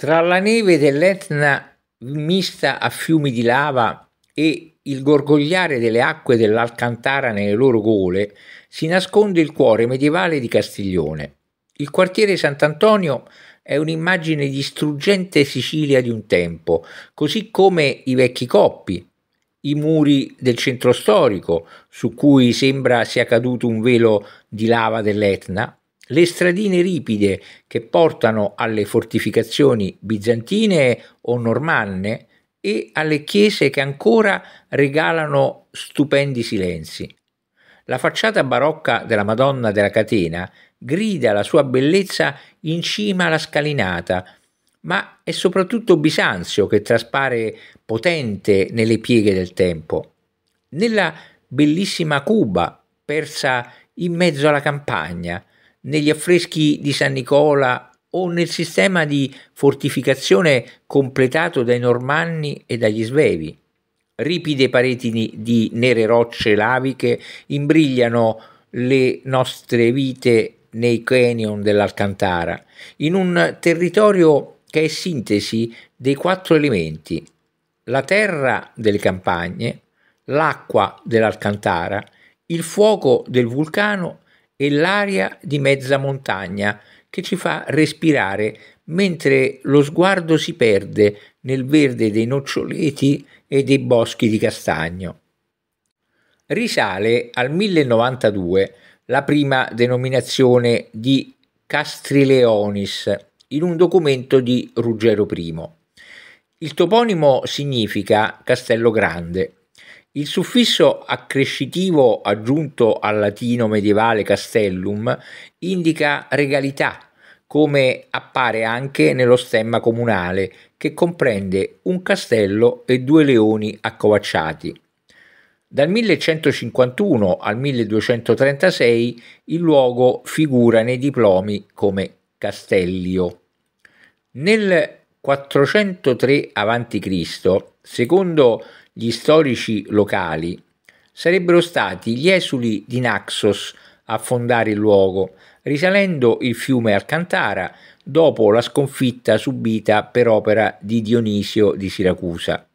Tra la neve dell'Etna mista a fiumi di lava e il gorgogliare delle acque dell'Alcantara nelle loro gole si nasconde il cuore medievale di Castiglione. Il quartiere Sant'Antonio è un'immagine di struggente Sicilia di un tempo, così come i vecchi coppi, i muri del centro storico, su cui sembra sia caduto un velo di lava dell'Etna, le stradine ripide che portano alle fortificazioni bizantine o normanne e alle chiese che ancora regalano stupendi silenzi. La facciata barocca della Madonna della Catena grida la sua bellezza in cima alla scalinata, ma è soprattutto Bisanzio che traspare potente nelle pieghe del tempo. Nella bellissima Cuba, persa in mezzo alla campagna, negli affreschi di San Nicola o nel sistema di fortificazione completato dai Normanni e dagli Svevi. Ripide pareti di nere rocce laviche imbrigliano le nostre vite nei canyon dell'Alcantara, in un territorio che è sintesi dei quattro elementi, la terra delle campagne, l'acqua dell'Alcantara, il fuoco del vulcano e l'aria di mezza montagna che ci fa respirare mentre lo sguardo si perde nel verde dei noccioleti e dei boschi di castagno. Risale al 1092 la prima denominazione di Castrileonis in un documento di Ruggero I. Il toponimo significa castello grande il suffisso accrescitivo aggiunto al latino medievale castellum indica regalità, come appare anche nello stemma comunale, che comprende un castello e due leoni accovacciati. Dal 1151 al 1236 il luogo figura nei diplomi come Castellio. Nel 403 a.C., secondo gli storici locali, sarebbero stati gli esuli di Naxos a fondare il luogo, risalendo il fiume Alcantara dopo la sconfitta subita per opera di Dionisio di Siracusa.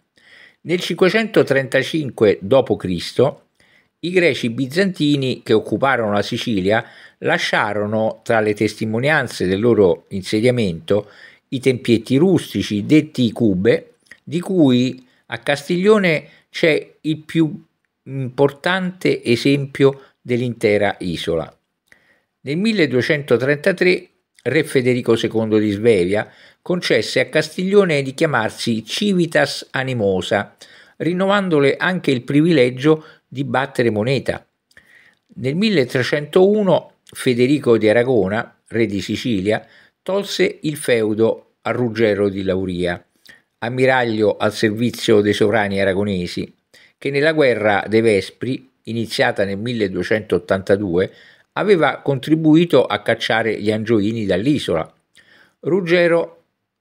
Nel 535 d.C. i greci bizantini che occuparono la Sicilia lasciarono tra le testimonianze del loro insediamento i tempietti rustici detti cube di cui a Castiglione c'è il più importante esempio dell'intera isola. Nel 1233 re Federico II di Svevia concesse a Castiglione di chiamarsi Civitas Animosa, rinnovandole anche il privilegio di battere moneta. Nel 1301 Federico di Aragona, re di Sicilia, tolse il feudo a Ruggero di Lauria ammiraglio al servizio dei sovrani aragonesi, che nella guerra dei Vespri, iniziata nel 1282, aveva contribuito a cacciare gli angioini dall'isola. Ruggero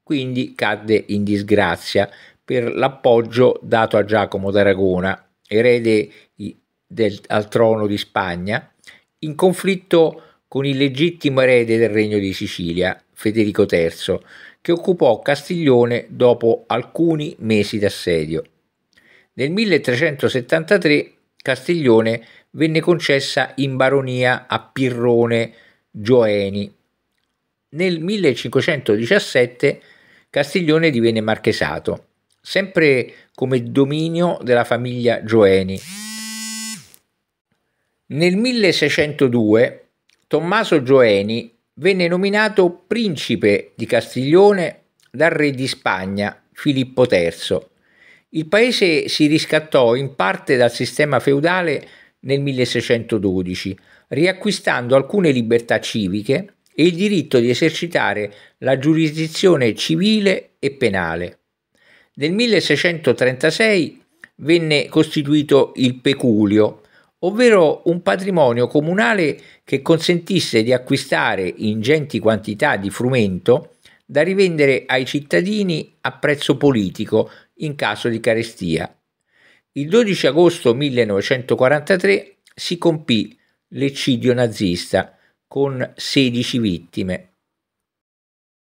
quindi cadde in disgrazia per l'appoggio dato a Giacomo d'Aragona, erede del, al trono di Spagna, in conflitto con il legittimo erede del regno di Sicilia, Federico III, che occupò Castiglione dopo alcuni mesi d'assedio. Nel 1373 Castiglione venne concessa in baronia a Pirrone Gioeni. Nel 1517 Castiglione divenne marchesato, sempre come dominio della famiglia Gioeni. Nel 1602 Tommaso Gioeni venne nominato principe di Castiglione dal re di Spagna Filippo III. Il paese si riscattò in parte dal sistema feudale nel 1612, riacquistando alcune libertà civiche e il diritto di esercitare la giurisdizione civile e penale. Nel 1636 venne costituito il peculio, ovvero un patrimonio comunale che consentisse di acquistare ingenti quantità di frumento da rivendere ai cittadini a prezzo politico in caso di carestia. Il 12 agosto 1943 si compì l'eccidio nazista con 16 vittime.